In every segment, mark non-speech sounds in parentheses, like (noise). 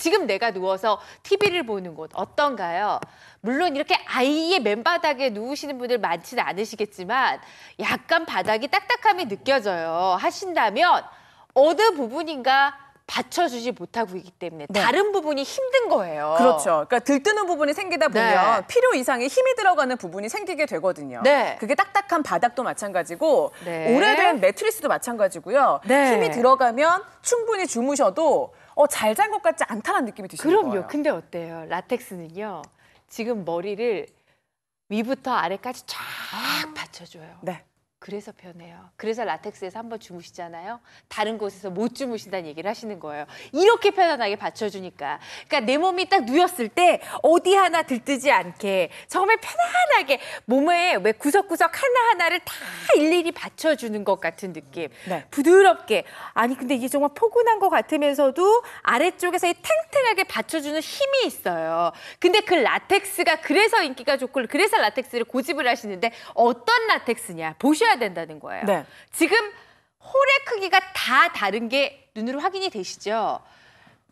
지금 내가 누워서 TV를 보는 곳 어떤가요? 물론 이렇게 아예 맨바닥에 누우시는 분들 많지는 않으시겠지만 약간 바닥이 딱딱함이 느껴져요. 하신다면 어느 부분인가 받쳐주지 못하고 있기 때문에 네. 다른 부분이 힘든 거예요. 그렇죠. 그러니까 들뜨는 부분이 생기다 네. 보면 네. 필요 이상의 힘이 들어가는 부분이 생기게 되거든요. 네. 그게 딱딱한 바닥도 마찬가지고 네. 오래된 매트리스도 마찬가지고요. 네. 힘이 들어가면 충분히 주무셔도 어, 잘잘것 같지 않다는 느낌이 드시는 그럼요. 거예요. 근데 어때요? 라텍스는요. 지금 머리를 위부터 아래까지 쫙 받쳐줘요. 네. 그래서 변해요 그래서 라텍스에서 한번 주무시잖아요. 다른 곳에서 못 주무신다는 얘기를 하시는 거예요. 이렇게 편안하게 받쳐주니까. 그러니까 내 몸이 딱 누였을 때 어디 하나 들뜨지 않게 정말 편안하게 몸에 왜 구석구석 하나하나를 다 일일이 받쳐주는 것 같은 느낌. 네. 부드럽게. 아니 근데 이게 정말 포근한 것 같으면서도 아래쪽에서 이 탱탱하게 받쳐주는 힘이 있어요. 근데 그 라텍스가 그래서 인기가 좋고 그래서 라텍스를 고집을 하시는데 어떤 라텍스냐. 보셔야 해야 된다는 거예요. 네. 지금 홀의 크기가 다 다른 게 눈으로 확인이 되시죠?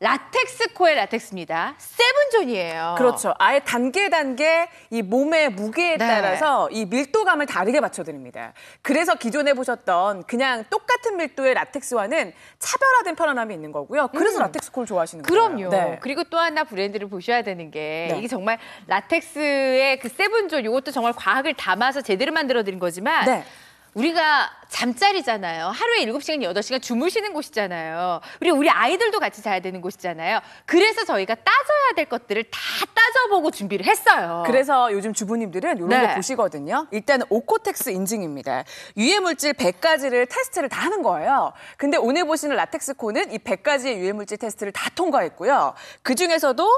라텍스 코의 라텍스입니다. 세븐존이에요. 그렇죠. 아예 단계 단계 이 몸의 무게에 네. 따라서 이 밀도감을 다르게 맞춰드립니다. 그래서 기존에 보셨던 그냥 똑같은 밀도의 라텍스와는 차별화된 편안함이 있는 거고요. 그래서 음. 라텍스 콜 좋아하시는 그럼요. 거예요. 그럼요. 네. 그리고 또 하나 브랜드를 보셔야 되는 게 네. 이게 정말 라텍스의 그 세븐존 이것도 정말 과학을 담아서 제대로 만들어드린 거지만 네. 우리가 잠자리잖아요. 하루에 7 시간 8 시간 주무시는 곳이잖아요. 우리 우리 아이들도 같이 자야 되는 곳이잖아요. 그래서 저희가 따져야 될 것들을 다 따져보고 준비를 했어요. 그래서 요즘 주부님들은 이런 네. 거 보시거든요. 일단 오코텍스 인증입니다. 유해 물질 100가지를 테스트를 다 하는 거예요. 근데 오늘 보시는 라텍스 코는 이 100가지의 유해 물질 테스트를 다 통과했고요. 그중에서도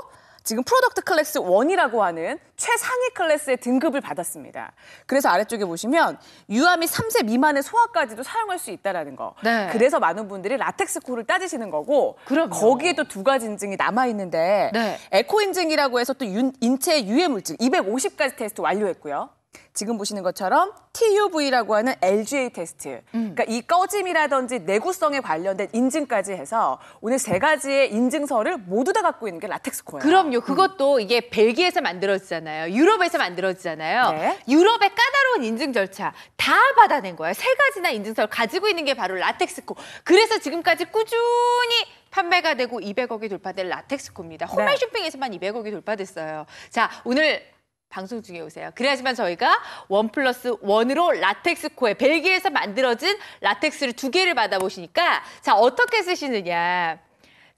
지금 프로덕트 클래스 원이라고 하는 최상위 클래스의 등급을 받았습니다. 그래서 아래쪽에 보시면 유아미 3세 미만의 소아까지도 사용할 수 있다라는 거. 네. 그래서 많은 분들이 라텍스 코를 따지시는 거고 그럼요. 거기에 또두 가지 인증이 남아 있는데 네. 에코 인증이라고 해서 또 인체 유해 물질 250까지 테스트 완료했고요. 지금 보시는 것처럼 TUV라고 하는 LGA 테스트. 음. 그러니까 이 꺼짐이라든지 내구성에 관련된 인증까지 해서 오늘 세 가지의 인증서를 모두 다 갖고 있는 게 라텍스 코예요. 그럼요. 음. 그것도 음. 이게 벨기에에서 만들어지잖아요. 유럽에서 만들어지잖아요. 네. 유럽의 까다로운 인증 절차 다 받아낸 거예요. 세 가지나 인증서를 가지고 있는 게 바로 라텍스 코. 그래서 지금까지 꾸준히 판매가 되고 200억이 돌파될 라텍스코입니다. 홈앤쇼핑에서만 200억이 돌파됐어요. 자, 오늘 방송 중에 오세요. 그래야지만 저희가 원 플러스 원으로 라텍스 코에 벨기에에서 만들어진 라텍스를 두 개를 받아보시니까 자 어떻게 쓰시느냐.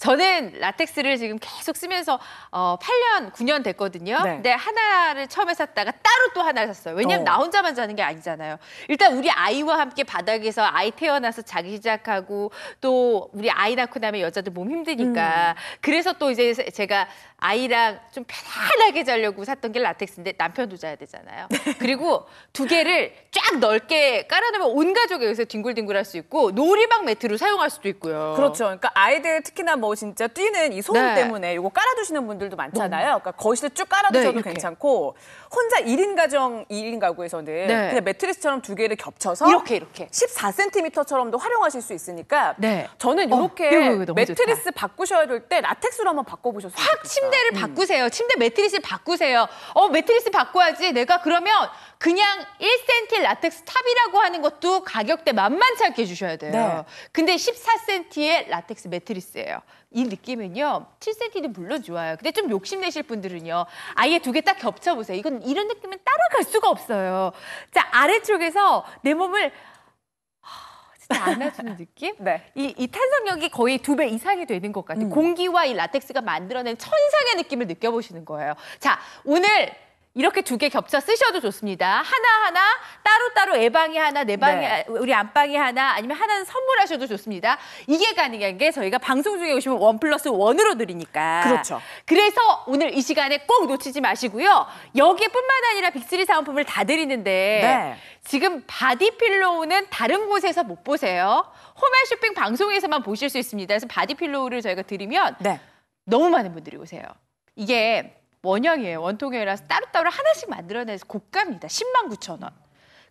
저는 라텍스를 지금 계속 쓰면서 어, 8년, 9년 됐거든요. 네. 근데 하나를 처음에 샀다가 따로 또 하나를 샀어요. 왜냐면 어. 나 혼자만 자는 게 아니잖아요. 일단 우리 아이와 함께 바닥에서 아이 태어나서 자기 시작하고 또 우리 아이 낳고 나면 여자들 몸 힘드니까 음. 그래서 또 이제 제가 아이랑 좀 편안하게 자려고 샀던 게 라텍스인데 남편도 자야 되잖아요. 네. 그리고 두 개를 쫙 넓게 깔아놓으면 온 가족이 여기서 뒹굴뒹굴할 수 있고 놀이방 매트로 사용할 수도 있고요. 그렇죠. 그러니까 아이들 특히나 뭐 진짜 뛰는 이 소음 네. 때문에 이거 깔아두시는 분들도 많잖아요. 그러니까 거실에 쭉 깔아두셔도 네, 괜찮고 혼자 1인 가정 1인 가구에서는 네. 그냥 매트리스처럼 두 개를 겹쳐서 이렇게 이렇게 14cm처럼도 활용하실 수 있으니까 네. 저는 이렇게 어, 매트리스 좋다. 바꾸셔야 될 때 라텍스로 한번 바꿔보셔서 확 침대를 음. 바꾸세요. 침대 매트리스 바꾸세요. 어 매트리스 바꿔야지. 내가 그러면 그냥 1cm 라텍스 탑이라고 하는 것도 가격대 만만치 않게 해 주셔야 돼요. 네. 근데 14cm의 라텍스 매트리스예요. 이 느낌은요. 7cm도 물론 좋아요. 근데 좀 욕심내실 분들은요. 아예 두 개 딱 겹쳐보세요. 이건 이런 느낌은 따라갈 수가 없어요. 자, 아래쪽에서 내 몸을 안아주는 느낌? (laughs) 네. 이, 이 탄성력이 거의 두 배 이상이 되는 것 같아요. 음. 공기와 이 라텍스가 만들어낸 천상의 느낌을 느껴보시는 거예요. 자, 오늘 이렇게 두 개 겹쳐 쓰셔도 좋습니다. 하나하나 따로따로 애방이 하나, 내방이 네. 우리 안방이 하나 아니면 하나는 선물하셔도 좋습니다. 이게 가능한 게 저희가 방송 중에 오시면 원 플러스 원으로 드리니까. 그렇죠. 그래서 오늘 이 시간에 꼭 놓치지 마시고요. 여기뿐만 아니라 빅스리 사은품을 다 드리는데 네. 지금 바디필로우는 다른 곳에서 못 보세요. 홈앤쇼핑 방송에서만 보실 수 있습니다. 그래서 바디필로우를 저희가 드리면 네. 너무 많은 분들이 오세요. 이게 원형이에요. 원통형이라서 따로따로 하나씩 만들어내서 고가입니다. 10만 9천 원.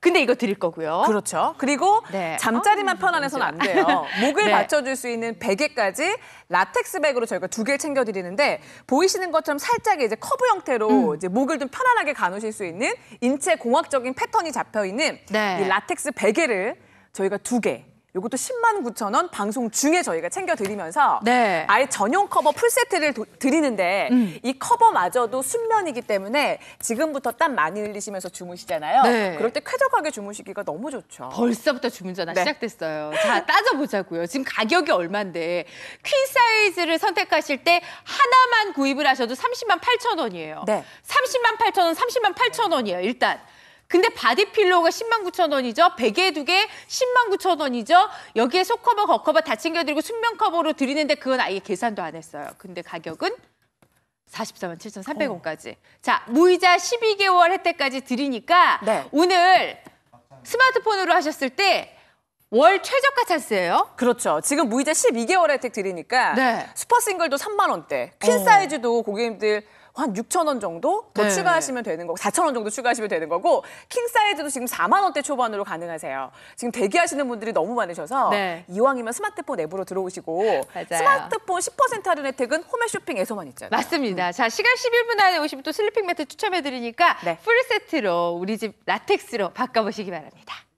근데 이거 드릴 거고요. 그렇죠. 그리고 네. 잠자리만 아, 편안해서는 안 돼요. 그렇죠. 목을 네. 받쳐줄 수 있는 베개까지 라텍스 백으로 저희가 두 개를 챙겨드리는데 보이시는 것처럼 살짝 이제 커브 형태로 음. 이제 목을 좀 편안하게 가누실 수 있는 인체 공학적인 패턴이 잡혀 있는 네. 이 라텍스 베개를 저희가 두 개. 이것도 10만 9천 원 방송 중에 저희가 챙겨드리면서 네. 아예 전용 커버 풀세트를 도, 드리는데 음. 이 커버마저도 순면이기 때문에 지금부터 땀 많이 흘리시면서 주무시잖아요. 네. 그럴 때 쾌적하게 주무시기가 너무 좋죠. 벌써부터 주문 전화 네. 시작됐어요. 자 (laughs) 따져보자고요. 지금 가격이 얼만데 퀸 사이즈를 선택하실 때 하나만 구입을 하셔도 30만 8천 원이에요. 네. 30만 8천 원, 30만 8천 원이에요. 일단 근데 바디필로우가 10만 9천 원이죠. 베개 두 개 10만 9천 원이죠. 여기에 소커버 거커버 다 챙겨드리고 숙면커버로 드리는데 그건 아예 계산도 안 했어요. 근데 가격은 44만 7,300원까지. 자, 무이자 12개월 혜택까지 드리니까 네. 오늘 스마트폰으로 하셨을 때 월 최저가 찬스예요? 그렇죠. 지금 무이자 12개월 혜택 드리니까 네. 슈퍼 싱글도 3만 원대, 퀸 어. 사이즈도 고객님들 한 6천 원 정도 더 네. 추가하시면 되는 거고 4천 원 정도 추가하시면 되는 거고 킹 사이즈도 지금 4만 원대 초반으로 가능하세요. 지금 대기하시는 분들이 너무 많으셔서 네. 이왕이면 스마트폰 앱으로 들어오시고 맞아요. 스마트폰 10% 할인 혜택은 홈앤 쇼핑에서만 있잖아요. 맞습니다. 음. 자 시간 11분 안에 오시면 또 슬리핑 매트 추첨해드리니까 네. 풀 세트로 우리 집 라텍스로 바꿔보시기 바랍니다.